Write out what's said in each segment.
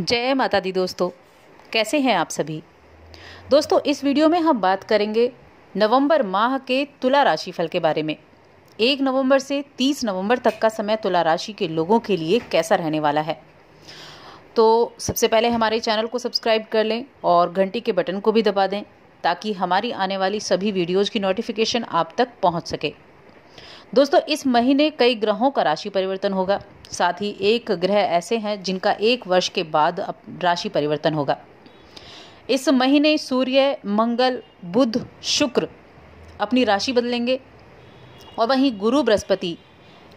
जय माता दी दोस्तों कैसे हैं आप सभी दोस्तों इस वीडियो में हम बात करेंगे नवंबर माह के तुला राशि फल के बारे में एक नवंबर से तीस नवंबर तक का समय तुला राशि के लोगों के लिए कैसा रहने वाला है तो सबसे पहले हमारे चैनल को सब्सक्राइब कर लें और घंटी के बटन को भी दबा दें ताकि हमारी आने वाली सभी वीडियोज़ की नोटिफिकेशन आप तक पहुँच सके दोस्तों इस महीने कई ग्रहों का राशि परिवर्तन होगा साथ ही एक ग्रह ऐसे हैं जिनका एक वर्ष के बाद राशि परिवर्तन होगा इस महीने सूर्य मंगल बुध शुक्र अपनी राशि बदलेंगे और वहीं गुरु बृहस्पति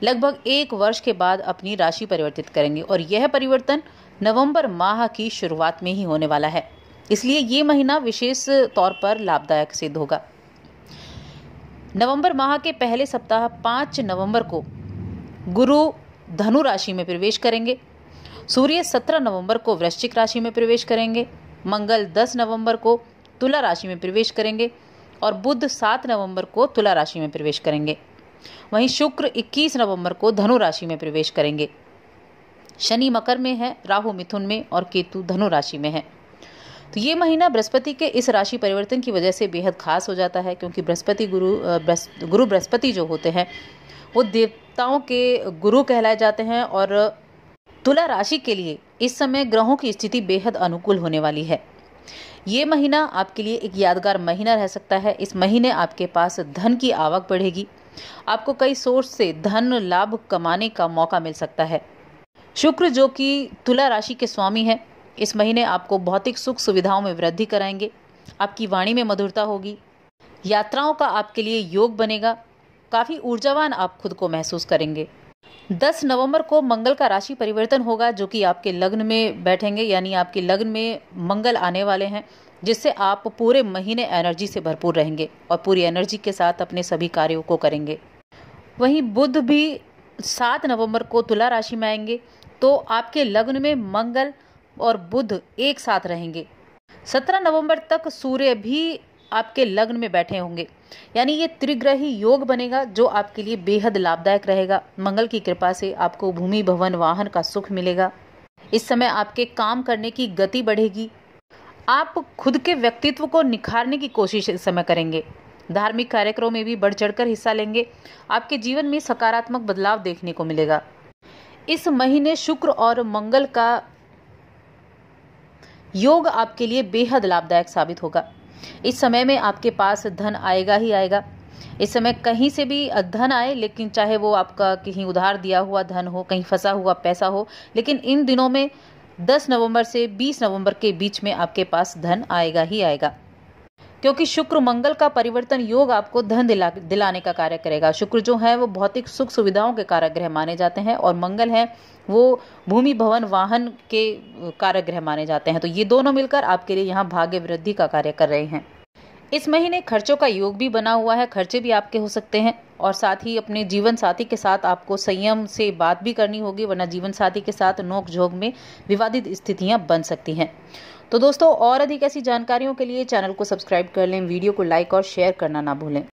लगभग एक वर्ष के बाद अपनी राशि परिवर्तित करेंगे और यह परिवर्तन नवंबर माह की शुरुआत में ही होने वाला है इसलिए ये महीना विशेष तौर पर लाभदायक सिद्ध होगा नवंबर माह के पहले सप्ताह पाँच नवंबर को गुरु धनु राशि में प्रवेश करेंगे सूर्य सत्रह नवंबर को वृश्चिक राशि में प्रवेश करेंगे मंगल दस नवंबर को तुला राशि में प्रवेश करेंगे और बुध सात नवंबर को तुला राशि में प्रवेश करेंगे वहीं शुक्र इक्कीस नवंबर को धनु राशि में प्रवेश करेंगे शनि मकर में है राहु मिथुन में और केतु धनु राशि में है तो ये महीना बृहस्पति के इस राशि परिवर्तन की वजह से बेहद खास हो जाता है क्योंकि बृहस्पति गुरु गुरु बृहस्पति जो होते हैं वो देवताओं के गुरु कहलाए जाते हैं और तुला राशि के लिए इस समय ग्रहों की स्थिति बेहद अनुकूल होने वाली है ये महीना आपके लिए एक यादगार महीना रह सकता है इस महीने आपके पास धन की आवक बढ़ेगी आपको कई सोर्स से धन लाभ कमाने का मौका मिल सकता है शुक्र जो कि तुला राशि के स्वामी हैं इस महीने आपको भौतिक सुख सुविधाओं में वृद्धि कराएंगे आपकी वाणी में मधुरता होगी यात्राओं का आपके लिए योग बनेगा काफ़ी ऊर्जावान आप खुद को महसूस करेंगे 10 नवंबर को मंगल का राशि परिवर्तन होगा जो कि आपके लग्न में बैठेंगे यानी आपके लग्न में मंगल आने वाले हैं जिससे आप पूरे महीने एनर्जी से भरपूर रहेंगे और पूरी एनर्जी के साथ अपने सभी कार्यों को करेंगे वहीं बुध भी सात नवंबर को तुला राशि में आएंगे तो आपके लग्न में मंगल और बुध एक साथ रहेंगे 17 नवंबर तक सूर्य भी आपके लग्न में बैठे होंगे यानी ये त्रिग्रही योग बनेगा जो आपके लिए बेहद लाभदायक रहेगा मंगल की कृपा से आपको भूमि भवन वाहन का सुख मिलेगा इस समय आपके काम करने की गति बढ़ेगी आप खुद के व्यक्तित्व को निखारने की कोशिश इस समय करेंगे धार्मिक कार्यक्रमों में भी बढ़ चढ़कर हिस्सा लेंगे आपके जीवन में सकारात्मक बदलाव देखने को मिलेगा इस महीने शुक्र और मंगल का योग आपके लिए बेहद लाभदायक साबित होगा इस समय में आपके पास धन आएगा ही आएगा इस समय कहीं से भी धन आए लेकिन चाहे वो आपका कहीं उधार दिया हुआ धन हो कहीं फंसा हुआ पैसा हो लेकिन इन दिनों में 10 नवंबर से 20 नवंबर के बीच में आपके पास धन आएगा ही आएगा क्योंकि शुक्र मंगल का परिवर्तन योग आपको धन दिला दिलाने का कार्य करेगा शुक्र जो है वो भौतिक सुख सुविधाओं के कारक ग्रह माने जाते हैं और मंगल है वो भूमि भवन वाहन के कारक ग्रह माने जाते हैं तो ये दोनों मिलकर आपके लिए यहाँ भाग्य वृद्धि का कार्य कर रहे हैं इस महीने खर्चों का योग भी बना हुआ है खर्चे भी आपके हो सकते हैं और साथ ही अपने जीवन साथी के साथ आपको संयम से बात भी करनी होगी वरना जीवन साथी के साथ नोक झोंक में विवादित स्थितियां बन सकती हैं तो दोस्तों और अधिक ऐसी जानकारियों के लिए चैनल को सब्सक्राइब कर लें वीडियो को लाइक और शेयर करना ना भूलें